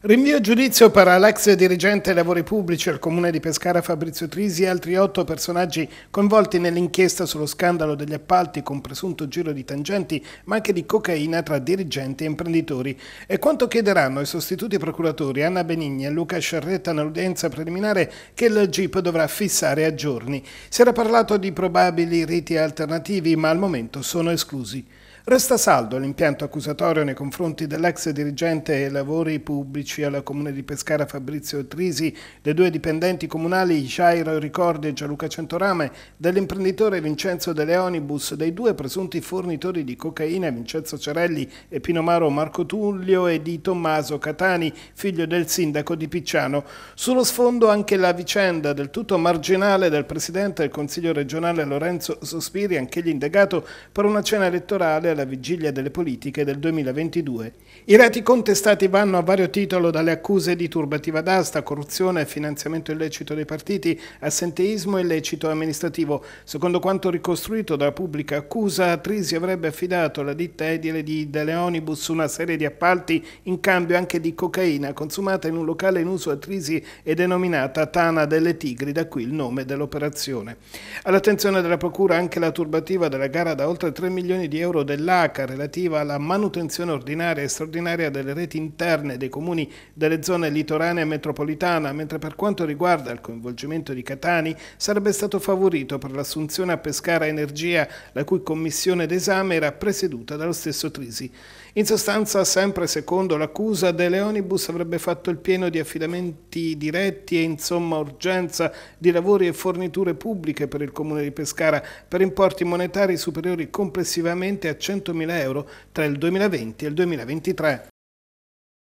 Rinvio a giudizio per l'ex dirigente lavori pubblici al comune di Pescara Fabrizio Trisi e altri otto personaggi coinvolti nell'inchiesta sullo scandalo degli appalti con presunto giro di tangenti ma anche di cocaina tra dirigenti e imprenditori. E quanto chiederanno i sostituti procuratori Anna Benigni e Luca Sciarretta nell'udienza preliminare che il GIP dovrà fissare a giorni. Si era parlato di probabili riti alternativi ma al momento sono esclusi. Resta saldo l'impianto accusatorio nei confronti dell'ex dirigente ai lavori pubblici alla Comune di Pescara Fabrizio Trisi, dei due dipendenti comunali Jairo Ricordi e Gianluca Centorame, dell'imprenditore Vincenzo De Leonibus, dei due presunti fornitori di cocaina Vincenzo Cerelli e Pino Maro Marco Tullio e di Tommaso Catani, figlio del sindaco di Picciano. Sullo sfondo anche la vicenda del tutto marginale del presidente del Consiglio regionale Lorenzo Sospiri, anch'egli indagato per una cena elettorale alla vigilia delle politiche del 2022. I reati contestati vanno a vario titolo dalle accuse di turbativa d'asta, corruzione, finanziamento illecito dei partiti, assenteismo illecito amministrativo. Secondo quanto ricostruito dalla pubblica accusa, Trisi avrebbe affidato alla ditta edile di Deleonibus una serie di appalti in cambio anche di cocaina consumata in un locale in uso a Trisi e denominata Tana delle Tigri, da qui il nome dell'operazione. All'attenzione della Procura anche la turbativa della gara da oltre 3 milioni di euro dell'anno dell'ACA relativa alla manutenzione ordinaria e straordinaria delle reti interne dei comuni delle zone litoranea e metropolitana, mentre per quanto riguarda il coinvolgimento di Catani sarebbe stato favorito per l'assunzione a Pescara Energia, la cui commissione d'esame era presieduta dallo stesso Trisi. In sostanza, sempre secondo l'accusa, De Leonibus avrebbe fatto il pieno di affidamenti diretti e insomma urgenza di lavori e forniture pubbliche per il comune di Pescara per importi monetari superiori complessivamente a 100 400.000 euro tra il 2020 e il 2023.